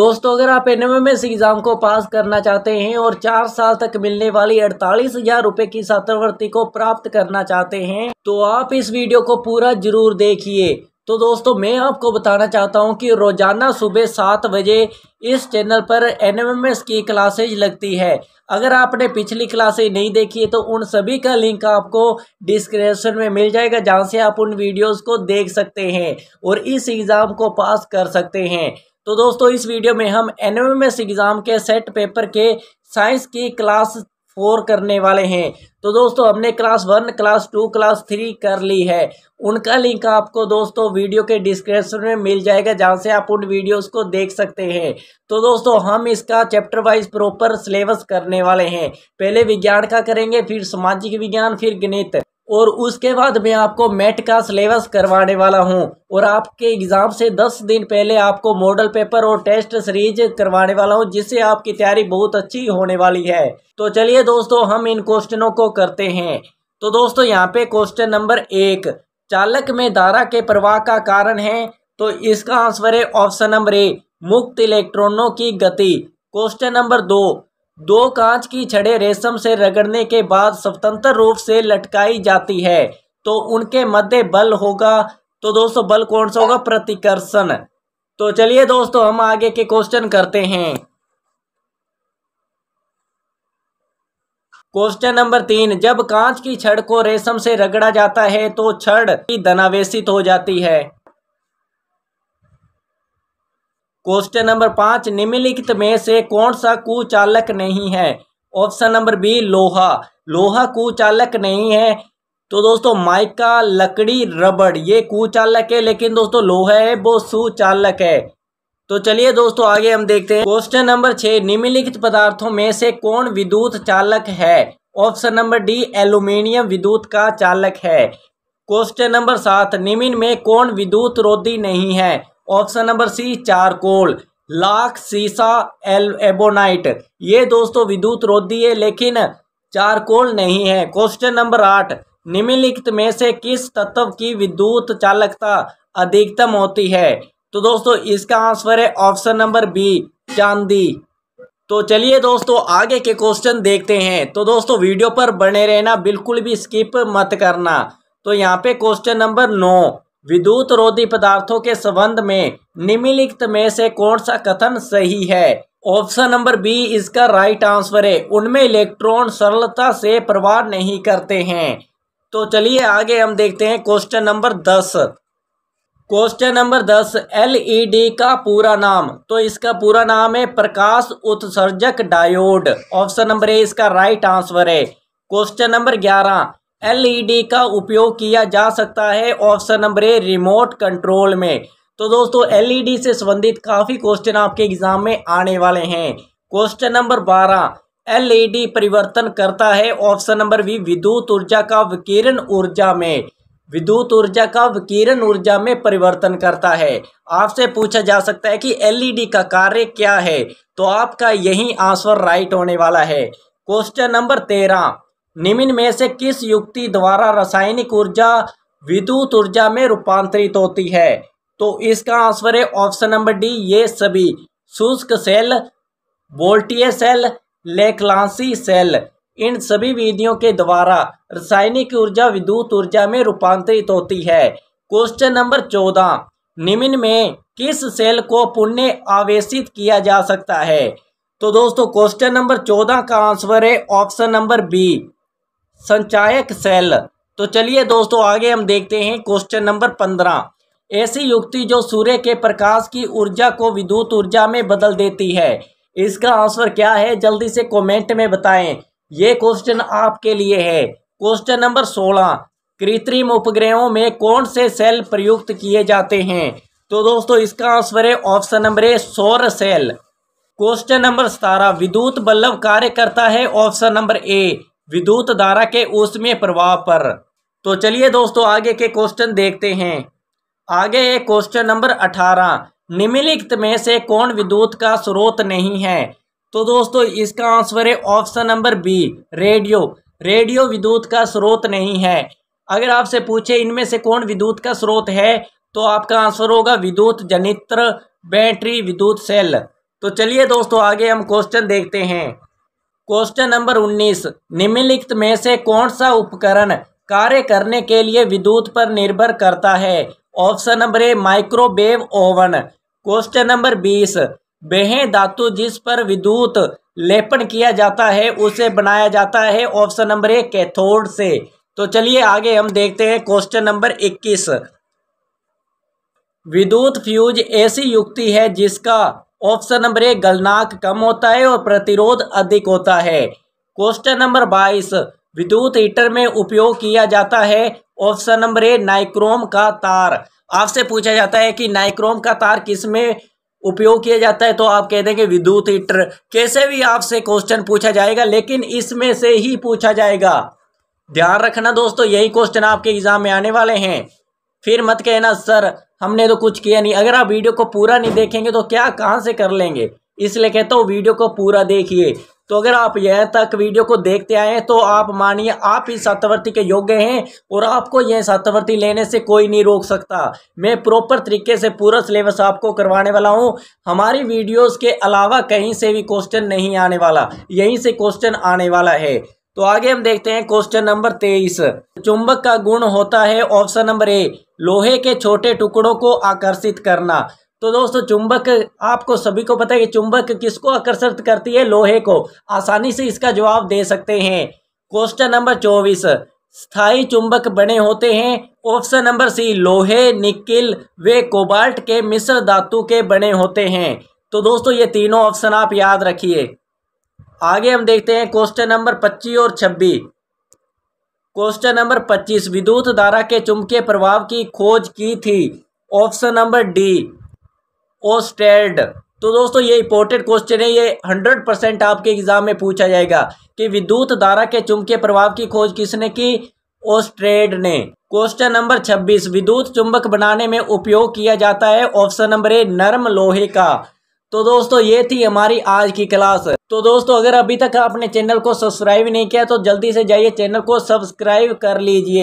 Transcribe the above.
दोस्तों अगर आप एन एम एस एग्ज़ाम को पास करना चाहते हैं और चार साल तक मिलने वाली अड़तालीस हज़ार रूपए की छात्रवृत्ति को प्राप्त करना चाहते हैं तो आप इस वीडियो को पूरा ज़रूर देखिए तो दोस्तों मैं आपको बताना चाहता हूं कि रोज़ाना सुबह सात बजे इस चैनल पर एन की क्लासेज लगती है अगर आपने पिछली क्लासेज नहीं देखी है तो उन सभी का लिंक आपको डिस्क्रिप्शन में मिल जाएगा जहां से आप उन वीडियोस को देख सकते हैं और इस एग्ज़ाम को पास कर सकते हैं तो दोस्तों इस वीडियो में हम एन एग्ज़ाम के सेट पेपर के साइंस की क्लास फोर करने वाले हैं तो दोस्तों हमने class one class two class three कर ली है उनका लिंक आपको दोस्तों वीडियो के डिस्क्रिप्शन में मिल जाएगा जहाँ से आप उन वीडियोस को देख सकते हैं तो दोस्तों हम इसका चैप्टर वाइज प्रॉपर सिलेबस करने वाले हैं पहले विज्ञान का करेंगे फिर सामाजिक विज्ञान फिर गणित और उसके बाद मैं आपको मेट का सिलेबस करवाने वाला हूं और आपके एग्ज़ाम से दस दिन पहले आपको मॉडल पेपर और टेस्ट सीरीज करवाने वाला हूं जिससे आपकी तैयारी बहुत अच्छी होने वाली है तो चलिए दोस्तों हम इन क्वेश्चनों को करते हैं तो दोस्तों यहाँ पे क्वेश्चन नंबर एक चालक में धारा के प्रवाह का कारण है तो इसका आंसर है ऑप्शन नंबर ए मुक्त इलेक्ट्रॉनों की गति क्वेश्चन नंबर दो दो कांच की छड़े रेशम से रगड़ने के बाद स्वतंत्र रूप से लटकाई जाती है तो उनके मध्य बल होगा तो दोस्तों बल कौन सा होगा प्रतिकर्षण तो चलिए दोस्तों हम आगे के क्वेश्चन करते हैं क्वेश्चन नंबर तीन जब कांच की छड़ को रेशम से रगड़ा जाता है तो छड़ की धनावेशित हो जाती है क्वेश्चन नंबर पाँच निम्नलिखित में से कौन सा कुचालक नहीं है ऑप्शन नंबर बी लोहा लोहा कुचालक नहीं है तो दोस्तों माइका लकड़ी रबड़ ये कुचालक है लेकिन दोस्तों लोहा है वो सुचालक है तो चलिए दोस्तों आगे हम देखते हैं क्वेश्चन नंबर छः निम्नलिखित पदार्थों में से कौन विद्युत चालक है ऑप्शन नंबर डी एल्यूमिनियम विद्युत का चालक है क्वेश्चन नंबर सात निम्न में कौन विद्युत रोधी नहीं है ऑप्शन नंबर सी चारकोल लाख सीसा एल एबोनाइट ये दोस्तों विद्युत रोधी है लेकिन चारकोल नहीं है क्वेश्चन नंबर आठ निम्नलिखित में से किस तत्व की विद्युत चालकता अधिकतम होती है तो दोस्तों इसका आंसर है ऑप्शन नंबर बी चांदी तो चलिए दोस्तों आगे के क्वेश्चन देखते हैं तो दोस्तों वीडियो पर बने रहना बिल्कुल भी स्किप मत करना तो यहाँ पे क्वेश्चन नंबर नौ विद्युत रोधी पदार्थों के संबंध में निम्नलिखित में से कौन सा कथन सही है ऑप्शन नंबर बी इसका राइट आंसर है उनमें इलेक्ट्रॉन सरलता से प्रवाह नहीं करते हैं तो चलिए आगे हम देखते हैं क्वेश्चन नंबर दस क्वेश्चन नंबर दस एलईडी e का पूरा नाम तो इसका पूरा नाम है प्रकाश उत्सर्जक डायोड ऑप्शन नंबर ए इसका राइट आंसर है क्वेश्चन नंबर ग्यारह एलईडी का उपयोग किया जा सकता है option number A remote control में तो दोस्तों एलईडी से संबंधित काफ़ी क्वेश्चन आपके एग्जाम में आने वाले हैं क्वेश्चन नंबर बारह एलईडी परिवर्तन करता है ऑप्शन नंबर बी विद्युत ऊर्जा का विकिरण ऊर्जा में विद्युत ऊर्जा का विकिरण ऊर्जा में परिवर्तन करता है आपसे पूछा जा सकता है कि एलईडी का कार्य क्या है तो आपका यही आंसर राइट होने वाला है क्वेश्चन नंबर तेरह निम्न में से किस युक्ति द्वारा रासायनिक ऊर्जा विद्युत ऊर्जा में रूपांतरित होती है तो इसका आंसर है ऑप्शन नंबर डी ये सभी शुष्क सेल वोल्टीय सेल लेकलांसी सेल इन सभी विधियों के द्वारा रासायनिक ऊर्जा विद्युत ऊर्जा में रूपांतरित होती है क्वेश्चन नंबर चौदह निम्न में किस सेल को पुण्य आवेशित किया जा सकता है तो दोस्तों क्वेश्चन नंबर चौदह का आंसर है ऑप्शन नंबर बी संचायक सेल तो चलिए दोस्तों आगे हम देखते हैं क्वेश्चन नंबर पंद्रह ऐसी युक्ति जो सूर्य के प्रकाश की ऊर्जा को विद्युत ऊर्जा में बदल देती है इसका आंसर क्या है जल्दी से कमेंट में बताएं ये क्वेश्चन आपके लिए है क्वेश्चन नंबर सोलह कृत्रिम उपग्रहों में कौन से सेल प्रयुक्त किए जाते हैं तो दोस्तों इसका आंसर है ऑप्शन नंबर ए सौर सेल क्वेश्चन नंबर सतारह विद्युत बल्लभ कार्य करता है ऑप्शन नंबर ए विद्युत धारा के उसमें प्रभाव पर तो चलिए दोस्तों आगे के क्वेश्चन देखते हैं आगे है क्वेश्चन नंबर अठारह निम्नलिखित में से कौन विद्युत का स्रोत नहीं है तो दोस्तों इसका आंसर है option number B radio radio विद्युत का स्रोत नहीं है अगर आपसे पूछे इनमें से कौन विद्युत का स्रोत है तो आपका आंसर होगा विद्युत जनित्र बैटरी विद्युत सेल तो चलिए दोस्तों आगे हम क्वेश्चन देखते हैं क्वेश्चन नंबर 19 निम्नलिखित में से कौन सा उपकरण कार्य करने के लिए विद्युत पर निर्भर करता है option number A microwave oven question number 20 बेहे धातु जिस पर विद्युत लेपन किया जाता है उसे बनाया जाता है ऑप्शन नंबर ए कैथोड से तो चलिए आगे हम देखते हैं क्वेश्चन नंबर 21 विद्युत फ्यूज ऐसी युक्ति है जिसका ऑप्शन नंबर एक गलनाक कम होता है और प्रतिरोध अधिक होता है क्वेश्चन नंबर बाईस विद्युत हीटर में उपयोग किया जाता है ऑप्शन नंबर ए नाइक्रोम का तार आपसे पूछा जाता है कि नाइक्रोम का तार किस में उपयोग किया जाता है तो आप कह देंगे विद्युत हीटर कैसे भी आपसे क्वेश्चन पूछा जाएगा लेकिन इसमें से ही पूछा जाएगा ध्यान रखना दोस्तों यही क्वेश्चन आपके एग्जाम में आने वाले हैं फिर मत कहना सर हमने तो कुछ किया नहीं अगर आप वीडियो को पूरा नहीं देखेंगे तो क्या कहाँ से कर लेंगे इसलिए कहता हूँ वीडियो को पूरा देखिए तो अगर आप यह तक वीडियो को देखते आए तो आप मानिए आप ही सत्यवर्ती के योग्य हैं और आपको यह सत्यवर्ती लेने से कोई नहीं रोक सकता मैं प्रॉपर तरीके से पूरा सिलेबस आपको करवाने वाला हूं हमारी वीडियोस के अलावा कहीं से भी क्वेश्चन नहीं आने वाला यहीं से क्वेश्चन आने वाला है तो आगे हम देखते हैं क्वेश्चन नंबर तेईस चुंबक का गुण होता है ऑप्शन नंबर ए लोहे के छोटे टुकड़ों को आकर्षित करना तो दोस्तों चुंबक आपको सभी को पता है कि चुंबक किसको आकर्षित करती है लोहे को आसानी से इसका जवाब दे सकते हैं क्वेश्चन नंबर चौबीस स्थाई चुंबक बने होते हैं ऑप्शन नंबर सी लोहे निकिल वे कोबाल्ट के मिश्र धातु के बने होते हैं तो दोस्तों ये तीनों ऑप्शन आप याद रखिए आगे हम देखते हैं क्वेश्चन नंबर पच्चीस और छब्बीस क्वेश्चन नंबर पच्चीस विद्युत धारा के चुंबकीय प्रभाव की खोज की थी ऑप्शन नंबर डी ओस्टेड तो दोस्तों ये इंपोर्टेंट क्वेश्चन है ये हंड्रेड परसेंट आपके एग्जाम में पूछा जाएगा कि विद्युत धारा के चुंबकीय प्रभाव की खोज किसने की ओस्ट्रेड ने क्वेश्चन नंबर छब्बीस विद्युत चुंबक बनाने में उपयोग किया जाता है ऑप्शन नंबर ए नर्म लोहे का तो दोस्तों ये थी हमारी आज की क्लास तो दोस्तों अगर अभी तक आपने चैनल को सब्सक्राइब नहीं किया तो जल्दी से जाइए चैनल को सब्सक्राइब कर लीजिए